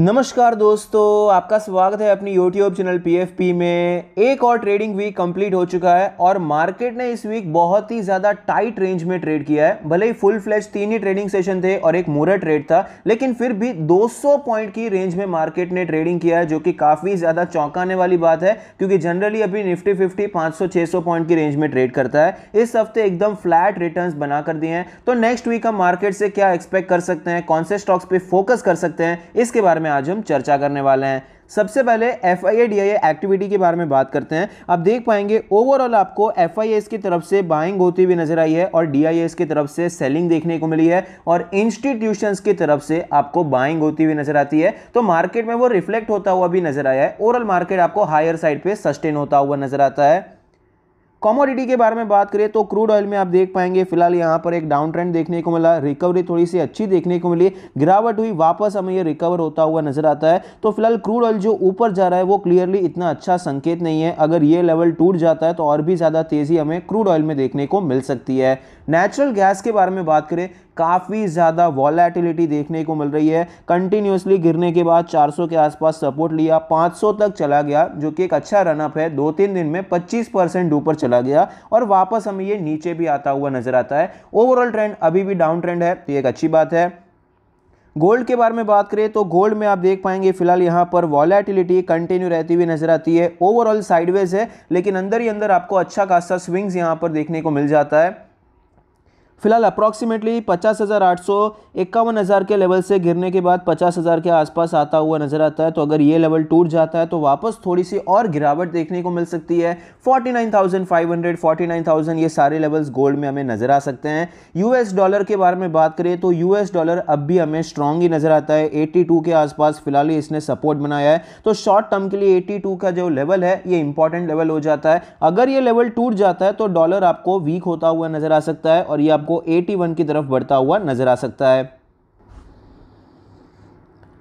नमस्कार दोस्तों आपका स्वागत है अपनी यूट्यूब चैनल PFP में एक और ट्रेडिंग वीक कंप्लीट हो चुका है और मार्केट ने इस वीक बहुत ही ज़्यादा टाइट रेंज में ट्रेड किया है भले ही फुल फ्लैश तीन ही ट्रेडिंग सेशन थे और एक मोरा ट्रेड था लेकिन फिर भी 200 पॉइंट की रेंज में मार्केट ने ट्रेडिंग किया है जो कि काफ़ी ज़्यादा चौंकाने वाली बात है क्योंकि जनरली अभी निफ्टी फिफ्टी पाँच सौ पॉइंट की रेंज में ट्रेड करता है इस हफ्ते एकदम फ्लैट रिटर्न बनाकर दिए हैं तो नेक्स्ट वीक हम मार्केट से क्या एक्सपेक्ट कर सकते हैं कौन से स्टॉक्स पर फोकस कर सकते हैं इसके बारे में में आज हम चर्चा करने वाले हैं सबसे पहले एफ आई एक्टिविटी के बारे में बात करते हैं आप देख पाएंगे ओवरऑल आपको एफ की तरफ से बाइंग होती हुई नजर आई है और डी की तरफ से सेलिंग देखने को मिली है और इंस्टीट्यूशंस की तरफ से आपको बाइंग होती हुई नजर आती है तो मार्केट में वो रिफ्लेक्ट होता हुआ भी नजर आया है ओवरऑल मार्केट आपको हायर साइड पर सस्टेन होता हुआ नजर आता है कॉमोडिटी के बारे में बात करें तो क्रूड ऑयल में आप देख पाएंगे फिलहाल यहाँ पर एक डाउन ट्रेंड देखने को मिला रिकवरी थोड़ी सी अच्छी देखने को मिली गिरावट हुई वापस हमें ये रिकवर होता हुआ नजर आता है तो फिलहाल क्रूड ऑयल जो ऊपर जा रहा है वो क्लियरली इतना अच्छा संकेत नहीं है अगर ये लेवल टूट जाता है तो और भी ज़्यादा तेज़ी हमें क्रूड ऑयल में देखने को मिल सकती है नेचुरल गैस के बारे में बात करें काफ़ी ज़्यादा वॉलेटिलिटी देखने को मिल रही है कंटिन्यूसली गिरने के बाद 400 के आसपास सपोर्ट लिया 500 तक चला गया जो कि एक अच्छा रनअप है दो तीन दिन में 25 परसेंट ऊपर चला गया और वापस हमें ये नीचे भी आता हुआ नज़र आता है ओवरऑल ट्रेंड अभी भी डाउन ट्रेंड है तो ये एक अच्छी बात है गोल्ड के बारे में बात करें तो गोल्ड में आप देख पाएंगे फिलहाल यहाँ पर वॉलेटिलिटी कंटिन्यू रहती हुई नजर आती है ओवरऑल साइडवेज है लेकिन अंदर ही अंदर आपको अच्छा खासा स्विंग्स यहाँ पर देखने को मिल जाता है फिलहाल अप्रॉक्सीमेटली पचास हज़ार आठ सौ इक्यावन हज़ार के लेवल से गिरने के बाद पचास हज़ार के आसपास आता हुआ नज़र आता है तो अगर ये लेवल टूट जाता है तो वापस थोड़ी सी और गिरावट देखने को मिल सकती है forty nine thousand five hundred forty nine thousand ये सारे लेवल्स गोल्ड में हमें नज़र आ सकते हैं यूएस डॉलर के बारे में बात करें तो यूएस डॉलर अब भी हमें स्ट्रॉन्ग ही नज़र आता है एट्टी टू के आसपास फिलहाल ही इसने सपोर्ट बनाया है तो शॉर्ट टर्म के लिए एट्टी टू का जो लेवल है ये इंपॉर्टेंट लेवल हो जाता है अगर ये लेवल टूट जाता है तो डॉलर आपको वीक होता हुआ नज़र आ सकता है और ये आप आपको 81 की तरफ बढ़ता हुआ नजर आ सकता है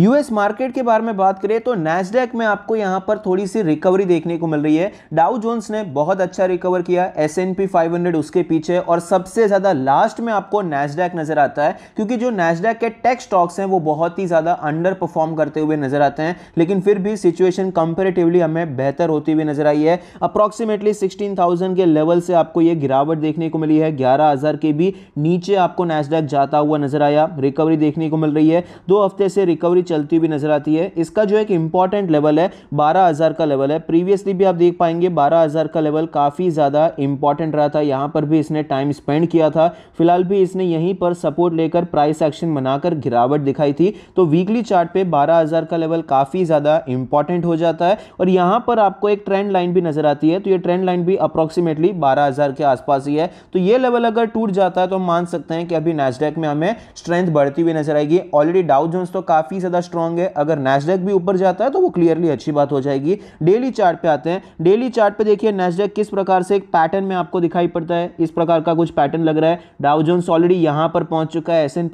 यूएस मार्केट के बारे में बात करें तो नैसडेक में आपको यहाँ पर थोड़ी सी रिकवरी देखने को मिल रही है डाउ जोन्स ने बहुत अच्छा रिकवर किया एस एन पी फाइव उसके पीछे और सबसे ज़्यादा लास्ट में आपको नैसडेक नज़र आता है क्योंकि जो नैसडेक के टेक स्टॉक्स हैं वो बहुत ही ज़्यादा अंडर परफॉर्म करते हुए नज़र आते हैं लेकिन फिर भी सिचुएशन कंपेरेटिवली हमें बेहतर होती हुई नज़र आई है अप्रॉक्सीमेटली सिक्सटीन के लेवल से आपको ये गिरावट देखने को मिली है ग्यारह के भी नीचे आपको नैसडेक जाता हुआ नज़र आया रिकवरी देखने को मिल रही है दो हफ्ते से रिकवरी चलती हुई नजर आती है इसका जो एक इंपॉर्टेंट लेवल है 12000 का लेवल है प्रीवियसली भी आप देख पाएंगे 12000 का लेवल काफ़ी ज़्यादा इंपॉर्टेंट रहा था यहां पर भी इसने टाइम स्पेंड किया था फिलहाल भी इसने यहीं पर सपोर्ट लेकर प्राइस एक्शन बनाकर गिरावट दिखाई थी तो वीकली चार्ट पे 12000 का लेवल काफ़ी ज़्यादा इंपॉर्टेंट हो जाता है और यहां पर आपको एक ट्रेंड लाइन भी नजर आती है तो ये ट्रेंड लाइन भी अप्रोक्सीमेटली 12000 के आसपास ही है तो ये लेवल अगर टूट जाता है तो मान सकते हैं कि अभी नेस्डेक में हमें स्ट्रेंथ बढ़ती हुई नजर आएगी ऑलरेडी डाउट जोन्स तो काफ़ी ज़्यादा ज़्यादा स्ट्रॉन्ग है अगर नैसडेक भी ऊपर जाता है तो वो क्लियरली अच्छी बात हो जाएगी डेली चार्ट पे आते हैं डेली चार्ट पे देखिए नैसडेक किस प्रकार से एक पैटर्न में आपको दिखाई पड़ता है इस प्रकार का कुछ पैटर्न लग रहा है डाउजोन्स ऑलरेडी यहां पर पहुंच चुका है एस एन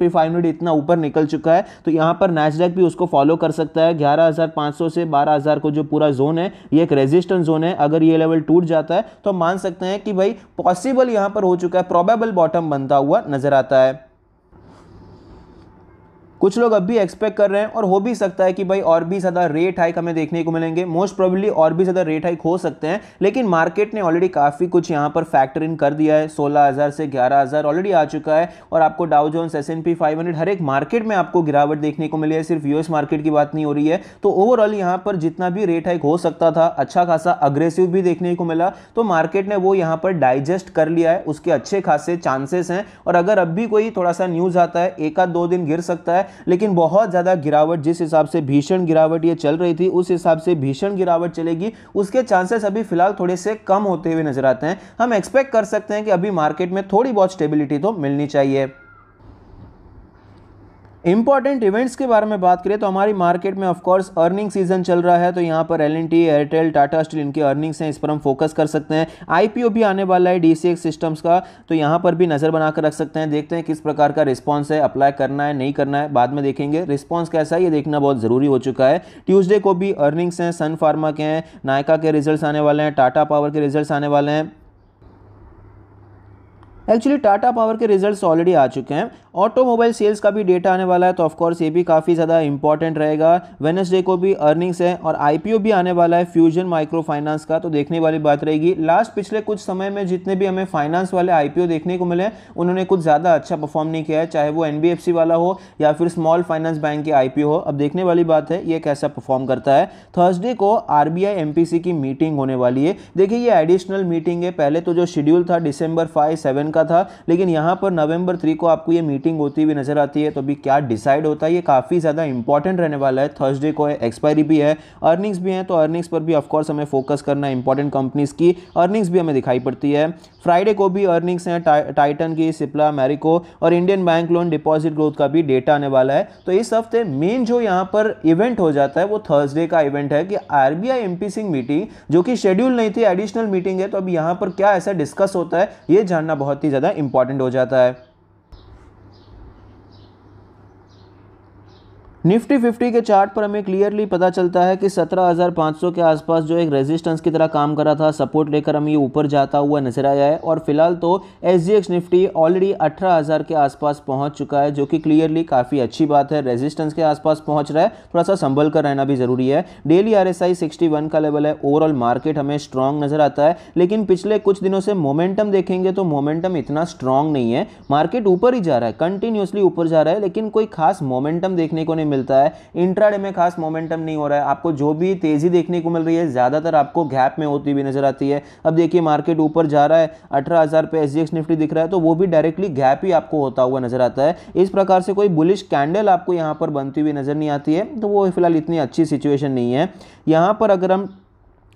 इतना ऊपर निकल चुका है तो यहां पर नैसडेक भी उसको फॉलो कर सकता है ग्यारह से बारह को जो पूरा जोन है ये एक रेजिस्टेंस जोन है अगर ये लेवल टूट जाता है तो मान सकते हैं कि भाई पॉसिबल यहां पर हो चुका है प्रोबेबल बॉटम बनता हुआ नजर आता है कुछ लोग अब भी एक्सपेक्ट कर रहे हैं और हो भी सकता है कि भाई और भी ज़्यादा रेट हाइक हमें देखने को मिलेंगे मोस्ट प्रोबेबली और भी ज़्यादा रेट हाइक हो सकते हैं लेकिन मार्केट ने ऑलरेडी काफ़ी कुछ यहाँ पर फैक्टर इन कर दिया है सोलह हज़ार से ग्यारह हज़ार ऑलरेडी आ चुका है और आपको Dow Jones S N P five hundred हर एक मार्केट में आपको गिरावट देखने को मिली है सिर्फ यूएस मार्केट की बात नहीं हो रही है तो ओवरऑल यहाँ पर जितना भी रेट हाइक हो सकता था अच्छा खासा अग्रेसिव भी देखने को मिला तो मार्केट ने वो यहाँ पर डाइजेस्ट कर लिया है उसके अच्छे खासे चांसेस हैं और अगर अब भी कोई थोड़ा सा न्यूज़ आता है एक आध दो दिन गिर सकता है लेकिन बहुत ज़्यादा गिरावट जिस हिसाब से भीषण गिरावट ये चल रही थी उस हिसाब से भीषण गिरावट चलेगी उसके चांसेस अभी फिलहाल थोड़े से कम होते हुए नजर आते हैं हम एक्सपेक्ट कर सकते हैं कि अभी मार्केट में थोड़ी बहुत स्टेबिलिटी तो मिलनी चाहिए इंपॉर्टेंट इवेंट्स के बारे में बात करें तो हमारी मार्केट में ऑफकोर्स अर्निंग सीजन चल रहा है तो यहाँ पर एल एयरटेल टाटा स्टील इनकी अर्निंग्स हैं इस पर हम फोकस कर सकते हैं आईपीओ भी आने वाला है डी सिस्टम्स का तो यहाँ पर भी नज़र बनाकर रख सकते हैं देखते हैं किस प्रकार का रिस्पॉन्स है अप्लाई करना है नहीं करना है बाद में देखेंगे रिस्पॉन्स कैसा है ये देखना बहुत ज़रूरी हो चुका है ट्यूजडे को भी अर्निंग्स हैं सन फार्मा के हैं नायका के रिजल्ट आने वाले हैं टाटा पावर के रिजल्ट आने वाले हैं एक्चुअली टाटा पावर के रिजल्ट्स ऑलरेडी आ चुके हैं ऑटोमोबाइल सेल्स का भी डेटा आने वाला है तो ऑफकोर्स ये भी काफ़ी ज़्यादा इंपॉर्टेंट रहेगा वेनसडे को भी अर्निंग्स है और आईपीओ भी आने वाला है फ्यूजन माइक्रो फाइनेंस का तो देखने वाली बात रहेगी लास्ट पिछले कुछ समय में जितने भी हमें फाइनेंस वाले आईपीओ देखने को मिले उन्होंने कुछ ज़्यादा अच्छा परफॉर्म नहीं किया है चाहे वो एन वाला हो या फिर स्मॉल फाइनेंस बैंक के आई हो अब देखने वाली बात है ये कैसा परफॉर्म करता है थर्सडे को आर बी की मीटिंग होने वाली है देखिए ये एडिशनल मीटिंग है पहले तो जो शेड्यूल था डिसम्बर फाइव सेवन का था लेकिन यहाँ पर नवंबर थ्री को आपको ये मीटिंग होती हुई नजर आती है तो अभी क्या डिसाइड होता है ये काफ़ी ज़्यादा इंपॉर्टेंट रहने वाला है थर्सडे को है एक्सपायरी भी है अर्निंग्स भी हैं तो अर्निंग्स पर भी ऑफकोर्स हमें फोकस करना है इंपॉर्टेंट कंपनीज़ की अर्निंग्स भी हमें दिखाई पड़ती है फ्राइडे को भी अर्निंग्स हैं टाइटन की सिप्ला मैरिको और Indian bank loan deposit growth का भी डेटा आने वाला है तो इस हफ्ते मेन जो यहाँ पर इवेंट हो जाता है वो थर्सडे का इवेंट है कि आर बी सिंह मीटिंग जो कि शेड्यूल नहीं थी एडिशनल मीटिंग है तो अब यहाँ पर क्या ऐसा डिस्कस होता है ये जानना बहुत ही ज़्यादा इंपॉर्टेंट हो जाता है निफ्टी फिफ्टी के चार्ट पर हमें क्लियरली पता चलता है कि 17,500 के आसपास जो एक रेजिस्टेंस की तरह काम कर रहा था सपोर्ट लेकर हम ये ऊपर जाता हुआ नजर आया है और फिलहाल तो एस निफ्टी ऑलरेडी 18,000 के आसपास पहुंच चुका है जो कि क्लियरली काफ़ी अच्छी बात है रेजिस्टेंस के आसपास पहुंच रहा है थोड़ा सा संभल कर रहना भी ज़रूरी है डेली आर एस का लेवल है ओवरऑल मार्केट हमें स्ट्रांग नज़र आता है लेकिन पिछले कुछ दिनों से मोमेंटम देखेंगे तो मोमेंटम इतना स्ट्रांग नहीं है मार्केट ऊपर ही जा रहा है कंटिन्यूसली ऊपर जा रहा है लेकिन कोई खास मोमेंटम देखने को नहीं मिलता है इंट्राडे में खास मोमेंटम नहीं हो रहा है आपको जो भी तेज़ी देखने को मिल रही है ज़्यादातर आपको गैप में होती हुई नजर आती है अब देखिए मार्केट ऊपर जा रहा है अठारह हज़ार पे एस निफ्टी दिख रहा है तो वो भी डायरेक्टली गैप ही आपको होता हुआ नजर आता है इस प्रकार से कोई बुलिश कैंडल आपको यहाँ पर बनती हुई नज़र नहीं आती है तो वो फिलहाल इतनी अच्छी सिचुएशन नहीं है यहाँ पर अगर हम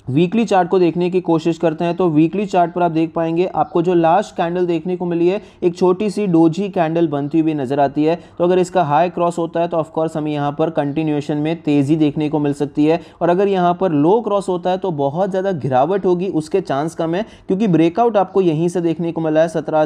वीकली चार्ट को देखने की कोशिश करते हैं तो वीकली चार्ट पर आप देख पाएंगे आपको जो लास्ट कैंडल देखने को मिली है एक छोटी सी डोजी कैंडल बनती हुई नजर आती है तो अगर इसका हाई क्रॉस होता है तो ऑफकोर्स हमें यहाँ पर कंटिन्यूएशन में तेज़ी देखने को मिल सकती है और अगर यहाँ पर लो क्रॉस होता है तो बहुत ज़्यादा गिरावट होगी उसके चांस कम है क्योंकि ब्रेकआउट आपको यहीं से देखने को मिला है सत्रह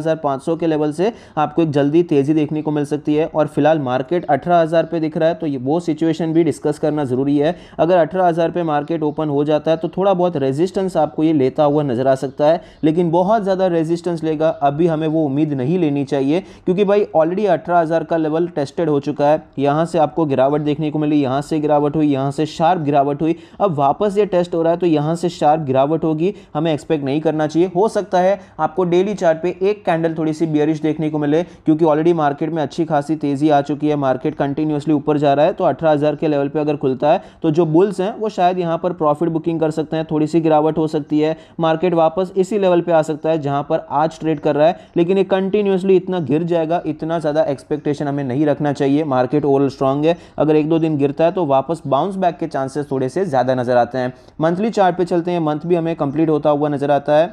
के लेवल से आपको एक जल्दी तेज़ी देखने को मिल सकती है और फिलहाल मार्केट अठारह पे दिख रहा है तो वो सिचुएशन भी डिस्कस करना ज़रूरी है अगर अठारह पे मार्केट ओपन हो जाता है तो थोड़ा थोड़ा बहुत रेजिस्टेंस आपको ये लेता हुआ नज़र आ सकता है लेकिन बहुत ज़्यादा रेजिस्टेंस लेगा अभी हमें वो उम्मीद नहीं लेनी चाहिए क्योंकि भाई ऑलरेडी अठारह का लेवल टेस्टेड हो चुका है यहाँ से आपको गिरावट देखने को मिली यहाँ से गिरावट हुई यहाँ से शार्प गिरावट हुई अब वापस ये टेस्ट हो रहा है तो यहाँ से शार्प गिरावट होगी हमें एक्सपेक्ट नहीं करना चाहिए हो सकता है आपको डेली चार्ट पे एक कैंडल थोड़ी सी बियरिश देखने को मिले क्योंकि ऑलरेडी मार्केट में अच्छी खासी तेज़ी आ चुकी है मार्केट कंटिन्यूसली ऊपर जा रहा है तो अठारह के लेवल पर अगर खुलता है तो जो बुल्स हैं वो शायद यहाँ पर प्रॉफिट बुकिंग कर सकते हैं हैं थोड़ी सी गिरावट हो सकती है मार्केट वापस इसी लेवल पे आ सकता है जहां पर आज ट्रेड कर रहा है लेकिन ये कंटिन्यूसली इतना गिर जाएगा इतना ज़्यादा एक्सपेक्टेशन हमें नहीं रखना चाहिए मार्केट ओवरऑल स्ट्रांग है अगर एक दो दिन गिरता है तो वापस बाउंस बैक के चांसेस थोड़े से ज़्यादा नज़र आते हैं मंथली चार्ट पर चलते हैं मंथ भी हमें कंप्लीट होता हुआ नज़र आता है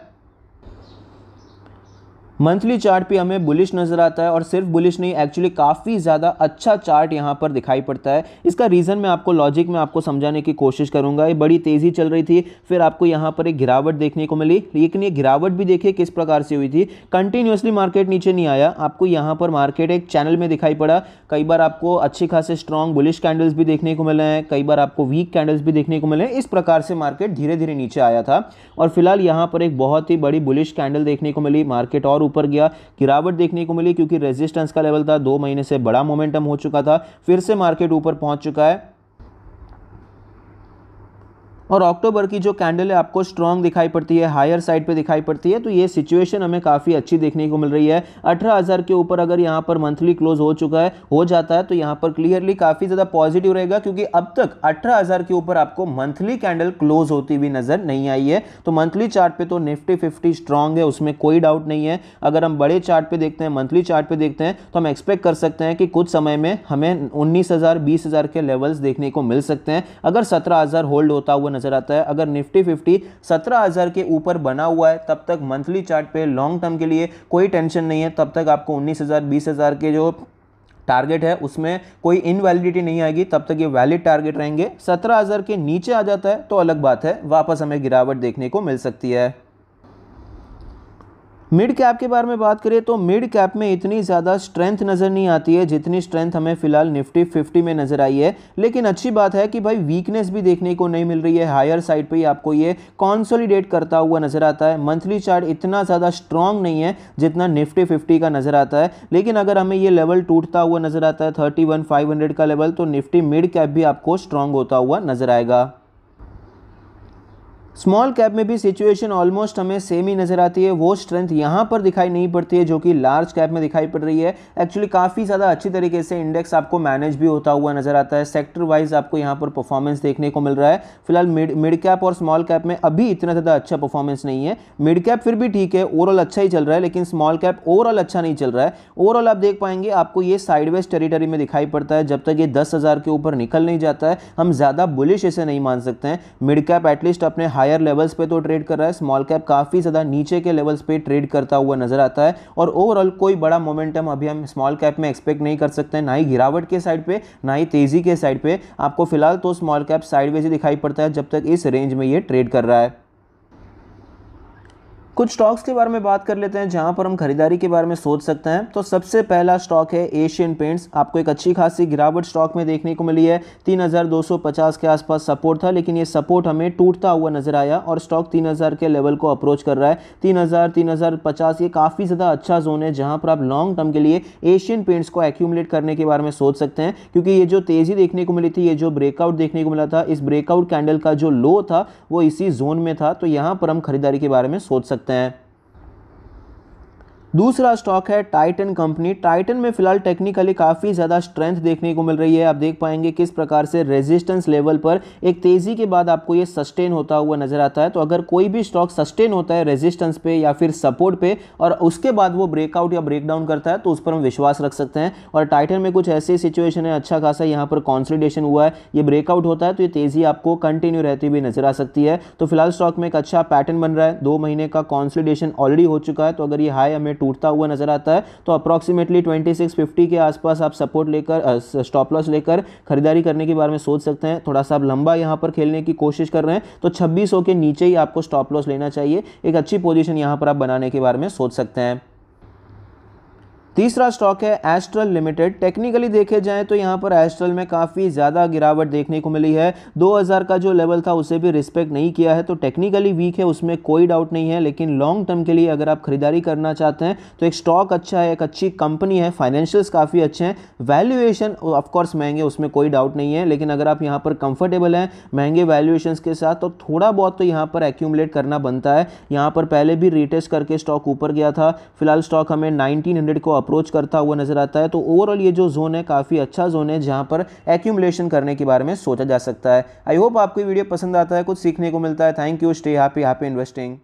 मंथली चार्ट पे हमें बुलिश नज़र आता है और सिर्फ बुलिश नहीं एक्चुअली काफ़ी ज़्यादा अच्छा चार्ट यहाँ पर दिखाई पड़ता है इसका रीज़न मैं आपको लॉजिक में आपको समझाने की कोशिश करूँगा ये बड़ी तेज़ी चल रही थी फिर आपको यहाँ पर एक गिरावट देखने को मिली लेकिन ये गिरावट भी देखिए किस प्रकार से हुई थी कंटिन्यूसली मार्केट नीचे नहीं आया आपको यहाँ पर मार्केट एक चैनल में दिखाई पड़ा कई बार आपको अच्छे खासे स्ट्रॉन्ग बुलिश कैंडल्स भी देखने को मिले हैं कई बार आपको वीक कैंडल्स भी देखने को मिले हैं इस प्रकार से मार्केट धीरे धीरे नीचे आया था और फिलहाल यहाँ पर एक बहुत ही बड़ी बुलिश कैंडल देखने को मिली मार्केट और ऊपर गया गिरावट देखने को मिली क्योंकि रेजिस्टेंस का लेवल था दो महीने से बड़ा मोमेंटम हो चुका था फिर से मार्केट ऊपर पहुंच चुका है और अक्टूबर की जो कैंडल है आपको स्ट्रॉन्ग दिखाई पड़ती है हायर साइड पे दिखाई पड़ती है तो ये सिचुएशन हमें काफ़ी अच्छी देखने को मिल रही है अठारह हज़ार के ऊपर अगर यहाँ पर मंथली क्लोज हो चुका है हो जाता है तो यहाँ पर क्लियरली काफ़ी ज़्यादा पॉजिटिव रहेगा क्योंकि अब तक अठारह हज़ार के ऊपर आपको मंथली कैंडल क्लोज होती हुई नज़र नहीं आई है तो मंथली चार्ट पे तो निफ्टी फिफ्टी स्ट्रांग है उसमें कोई डाउट नहीं है अगर हम बड़े चार्ट पे देखते हैं मंथली चार्ट पे देखते हैं तो हम एक्सपेक्ट कर सकते हैं कि कुछ समय में हमें उन्नीस हज़ार के लेवल्स देखने को मिल सकते हैं अगर सत्रह होल्ड होता हुआ नजर आता है अगर निफ्टी फिफ्टी सत्रह हजार के ऊपर बना हुआ है तब तक मंथली चार्ट पे लॉन्ग टर्म के लिए कोई टेंशन नहीं है तब तक आपको उन्नीस हज़ार के जो टारगेट है उसमें कोई इनवैलिडिटी नहीं आएगी तब तक ये वैलिड टारगेट रहेंगे सत्रह हज़ार के नीचे आ जाता है तो अलग बात है वापस हमें गिरावट देखने को मिल सकती है मिड कैप के बारे में बात करें तो मिड कैप में इतनी ज़्यादा स्ट्रेंथ नज़र नहीं आती है जितनी स्ट्रेंथ हमें फिलहाल निफ्टी 50 में नज़र आई है लेकिन अच्छी बात है कि भाई वीकनेस भी देखने को नहीं मिल रही है हायर साइड पे ही आपको ये कॉन्सोलिडेट करता हुआ नज़र आता है मंथली चार्ट इतना ज़्यादा स्ट्रांग नहीं है जितना निफ्टी फिफ्टी का नज़र आता है लेकिन अगर हमें ये लेवल टूटता हुआ नज़र आता है थर्टी वन का लेवल तो निफ्टी मिड कैप भी आपको स्ट्रांग होता हुआ नज़र आएगा स्मॉल कैप में भी सिचुएशन ऑलमोस्ट हमें सेम ही नज़र आती है वो स्ट्रेंथ यहाँ पर दिखाई नहीं पड़ती है जो कि लार्ज कैप में दिखाई पड़ रही है एक्चुअली काफ़ी ज़्यादा अच्छी तरीके से इंडेक्स आपको मैनेज भी होता हुआ नज़र आता है सेक्टर वाइज आपको यहाँ पर परफॉर्मेंस देखने को मिल रहा है फिलहाल मिड मिड कैप और स्मॉल कैप में अभी इतना ज़्यादा अच्छा परफॉर्मेंस नहीं है मिड कैप फिर भी ठीक है ओवरऑल अच्छा ही चल रहा है लेकिन स्मॉल कैप ओवरऑल अच्छा नहीं चल रहा है ओवरऑल आप देख पाएंगे आपको ये साइडवेज टेरिटरी में दिखाई पड़ता है जब तक ये दस के ऊपर निकल नहीं जाता है हम ज़्यादा बुलिश इसे नहीं मान सकते हैं मिड कैप एटलीस्ट अपने हाई हायर लेवल्स पे तो ट्रेड कर रहा है स्मॉल कैप काफ़ी ज़्यादा नीचे के लेवल्स पे ट्रेड करता हुआ नजर आता है और ओवरऑल कोई बड़ा मोमेंटम अभी हम स्मॉल कैप में एक्सपेक्ट नहीं कर सकते ना ही गिरावट के साइड पर ना ही तेज़ी के साइड पर आपको फिलहाल तो स्मॉल कैप साइडवेज ही दिखाई पड़ता है जब तक इस रेंज में ये ट्रेड कर रहा है कुछ स्टॉक्स के बारे में बात कर लेते हैं जहां पर हम खरीदारी के बारे में सोच सकते हैं तो सबसे पहला स्टॉक है एशियन पेंट्स आपको एक अच्छी खासी गिरावट स्टॉक में देखने को मिली है 3250 के आसपास सपोर्ट था लेकिन ये सपोर्ट हमें टूटता हुआ नजर आया और स्टॉक 3000 के लेवल को अप्रोच कर रहा है तीन हजार ये काफ़ी ज़्यादा अच्छा जोन है जहां पर आप लॉन्ग टर्म के लिए एशियन पेंट्स को एक्यूमुलेट करने के बारे में सोच सकते हैं क्योंकि ये जो तेज़ी देखने को मिली थी ये जो ब्रेकआउट देखने को मिला था इस ब्रेकआउट कैंडल का जो लो था वो इसी जोन में था तो यहाँ पर हम खरीदारी के बारे में सोच सकते って दूसरा स्टॉक है टाइटन कंपनी टाइटन में फिलहाल टेक्निकली काफ़ी ज़्यादा स्ट्रेंथ देखने को मिल रही है आप देख पाएंगे किस प्रकार से रेजिस्टेंस लेवल पर एक तेज़ी के बाद आपको ये सस्टेन होता हुआ नजर आता है तो अगर कोई भी स्टॉक सस्टेन होता है रेजिस्टेंस पे या फिर सपोर्ट पे और उसके बाद वो ब्रेकआउट या ब्रेकडाउन करता है तो उस पर हम विश्वास रख सकते हैं और टाइटन में कुछ ऐसी सिचुएशन है अच्छा खासा यहाँ पर कॉन्सल्टेशन हुआ है ये ब्रेकआउट होता है तो ये तेज़ी आपको कंटिन्यू रहती हुई नजर आ सकती है तो फिलहाल स्टॉक में एक अच्छा पैटर्न बन रहा है दो महीने का कॉन्सल्टेशन ऑलरेडी हो चुका है तो अगर ये हाई हमें टूटता हुआ नजर आता है तो अप्रॉक्सीमेटली ट्वेंटी सिक्स फिफ्टी के आसपास आप सपोर्ट लेकर स्टॉप लॉस लेकर खरीदारी करने के बारे में सोच सकते हैं थोड़ा सा आप लंबा यहाँ पर खेलने की कोशिश कर रहे हैं तो छब्बीस के नीचे ही आपको स्टॉप लॉस लेना चाहिए एक अच्छी पोजिशन यहाँ पर आप बनाने के बारे में सोच सकते हैं तीसरा स्टॉक है एस्ट्रल लिमिटेड टेक्निकली देखे जाए तो यहाँ पर एस्ट्रल में काफ़ी ज़्यादा गिरावट देखने को मिली है 2000 का जो लेवल था उसे भी रिस्पेक्ट नहीं किया है तो टेक्निकली वीक है उसमें कोई डाउट नहीं है लेकिन लॉन्ग टर्म के लिए अगर आप खरीदारी करना चाहते हैं तो एक स्टॉक अच्छा है एक अच्छी कंपनी है फाइनेंशियल्स काफ़ी अच्छे हैं वैल्यूएशन ऑफकोर्स महंगे उसमें कोई डाउट नहीं है लेकिन अगर आप यहाँ पर कंफर्टेबल हैं महंगे वैल्यूएशन के साथ तो थोड़ा बहुत तो यहाँ पर एक्यूमलेट करना बनता है यहाँ पर पहले भी रिटेस्ट करके स्टॉक ऊपर गया था फिलहाल स्टॉक हमें नाइनटीन को अप्रोच करता हुआ नज़र आता है तो ओवरऑल ये जो जोन है काफ़ी अच्छा जोन है जहां पर एक्यूमुलेशन करने के बारे में सोचा जा सकता है आई होप आपको वीडियो पसंद आता है कुछ सीखने को मिलता है thank you stay happy happy investing